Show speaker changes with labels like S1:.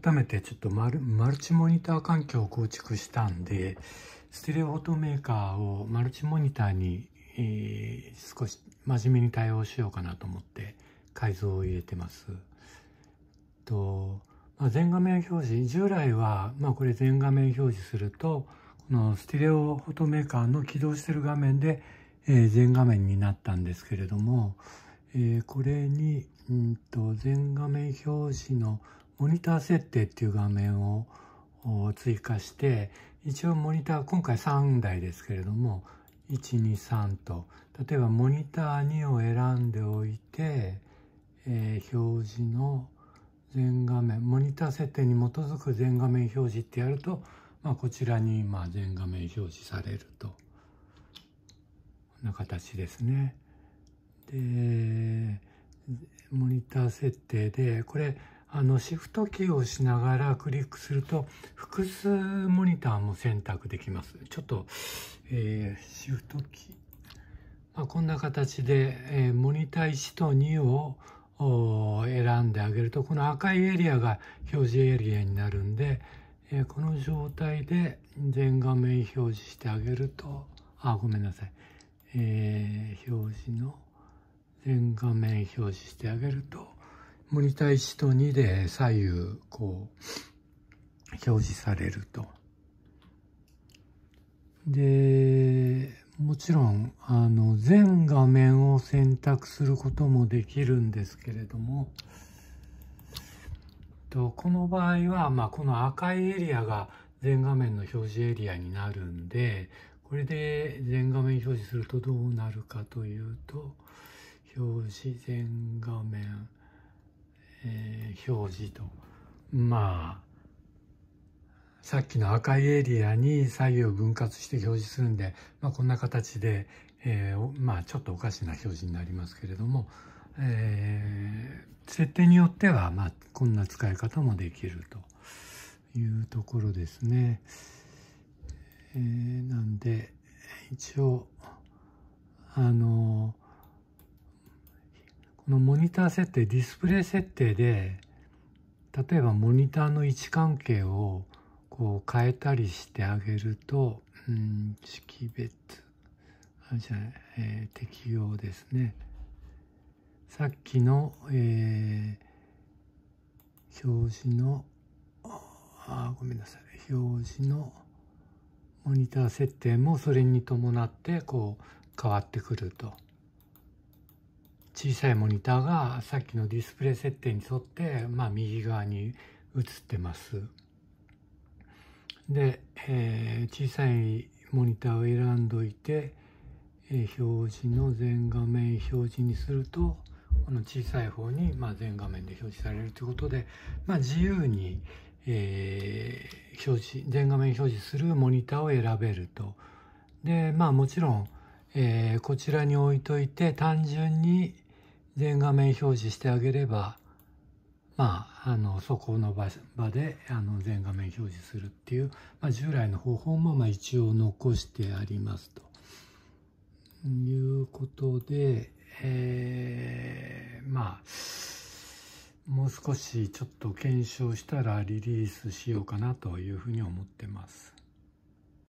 S1: 改めてちょっとマルチモニター環境を構築したんで、ステレオフォトメーカーをマルチモニターに、えー、少し真面目に対応しようかなと思って改造を入れてます。とまあ、全画面表示、従来は、まあ、これ全画面表示すると、このステレオフォトメーカーの起動してる画面で、えー、全画面になったんですけれども、えー、これに、うんと、全画面表示のモニター設定っていう画面を追加して一応モニター今回3台ですけれども123と例えばモニター2を選んでおいて、えー、表示の全画面モニター設定に基づく全画面表示ってやると、まあ、こちらに今全画面表示されるとこんな形ですね。でモニター設定でこれあのシフトキーを押しながらクリックすると複数モニターも選択できます。ちょっと、えー、シフトキー、まあ、こんな形で、えー、モニター1と2を選んであげるとこの赤いエリアが表示エリアになるんで、えー、この状態で全画面表示してあげるとあごめんなさい、えー、表示の全画面表示してあげるとモニター1と2で左右こう表示されると。でもちろんあの全画面を選択することもできるんですけれどもとこの場合は、まあ、この赤いエリアが全画面の表示エリアになるんでこれで全画面表示するとどうなるかというと表示全画面。表示とまあさっきの赤いエリアに左右を分割して表示するんで、まあ、こんな形で、えー、まあ、ちょっとおかしな表示になりますけれども、えー、設定によっては、まあ、こんな使い方もできるというところですね。えー、なんで一応あののモニター設定ディスプレイ設定で例えばモニターの位置関係をこう変えたりしてあげると、うん、識別あじゃあ、えー、適用ですねさっきの、えー、表示のあごめんなさい表示のモニター設定もそれに伴ってこう変わってくると。小さいモニターがさっきのディスプレイ設定に沿って、まあ、右側に映ってます。で、えー、小さいモニターを選んどいて、えー、表示の全画面表示にするとこの小さい方に、まあ、全画面で表示されるということで、まあ、自由に、えー、表示全画面表示するモニターを選べると。でまあもちろん、えー、こちらに置いといて単純に、全画面表示してあげればまあ、あのそこの場であの全画面表示するっていう、まあ、従来の方法もまあ一応残してありますと。いうことで、えー、まあもう少しちょっと検証したらリリースしようかなというふうに思ってます。